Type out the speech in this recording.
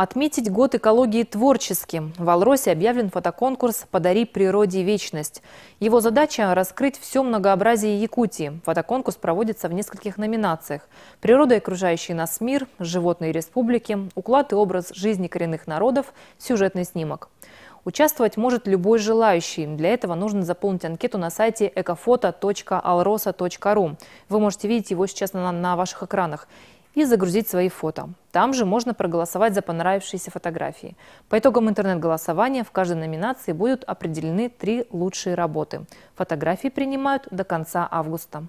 Отметить год экологии творческим. В Алросе объявлен фотоконкурс «Подари природе вечность». Его задача – раскрыть все многообразие Якутии. Фотоконкурс проводится в нескольких номинациях. Природа и окружающий нас мир, животные республики, уклад и образ жизни коренных народов, сюжетный снимок. Участвовать может любой желающий. Для этого нужно заполнить анкету на сайте экофото.alrosa.ru. Вы можете видеть его сейчас на, на ваших экранах и загрузить свои фото. Там же можно проголосовать за понравившиеся фотографии. По итогам интернет-голосования в каждой номинации будут определены три лучшие работы. Фотографии принимают до конца августа.